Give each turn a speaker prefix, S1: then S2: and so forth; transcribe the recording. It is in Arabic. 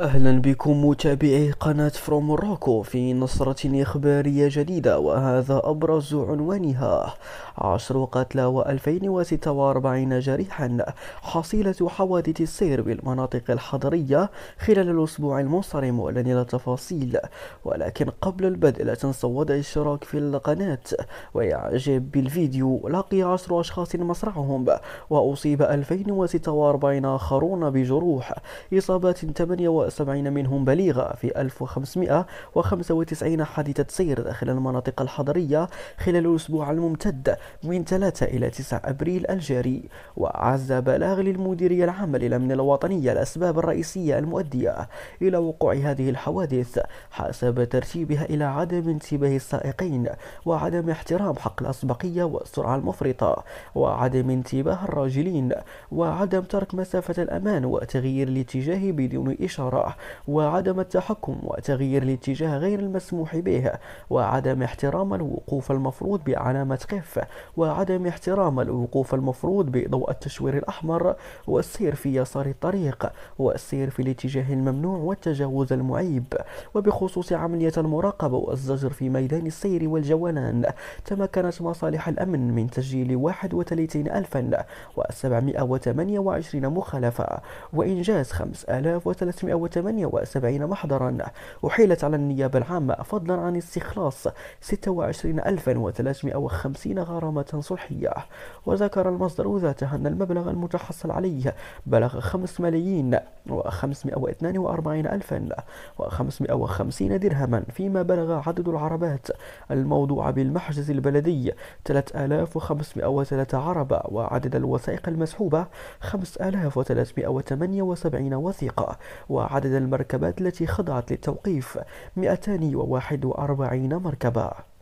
S1: أهلا بكم متابعي قناة فروم روكو في نصرة إخبارية جديدة وهذا أبرز عنوانها عشر قتلى و2046 جريحا حصيلة حوادث السير بالمناطق الحضرية خلال الأسبوع المنصرم ولن إلى تفاصيل ولكن قبل البدء لا تنسوا وضع الاشتراك في القناة وإعجاب بالفيديو لقي عشر أشخاص مصرعهم وأصيب 2046 آخرون بجروح إصابات 8 170 منهم بليغة في 1595 حادثة سير داخل المناطق الحضرية خلال الأسبوع الممتد من 3 إلى 9 أبريل الجاري وعز بلاغ للمديرية العامة للأمن الوطني الأسباب الرئيسية المؤدية إلى وقوع هذه الحوادث حسب ترتيبها إلى عدم انتباه السائقين وعدم احترام حق الأسبقية والسرعة المفرطة وعدم انتباه الراجلين وعدم ترك مسافة الأمان وتغيير الاتجاه بدون إشارة الآراء وعدم التحكم وتغيير الاتجاه غير المسموح به وعدم احترام الوقوف المفروض بعلامة قف وعدم احترام الوقوف المفروض بضوء التشوير الأحمر والسير في يسار الطريق والسير في الاتجاه الممنوع والتجاوز المعيب وبخصوص عملية المراقبة والزجر في ميدان السير والجولان تمكنت مصالح الأمن من تسجيل 31728 مخالفة وإنجاز 5300 178 محضرا أحيلت على النيابة العامة فضلا عن استخلاص 26350 غرامة صلحية وذكر المصدر ذاتها أن المبلغ المتحصل عليه بلغ 5 ملايين و542 ألفا و550 درهما فيما بلغ عدد العربات الموضوعة بالمحجز البلدي 3503 عربة وعدد الوثائق المسحوبة 5378 وثيقة وعدد عدد المركبات التي خضعت للتوقيف 241 مركبة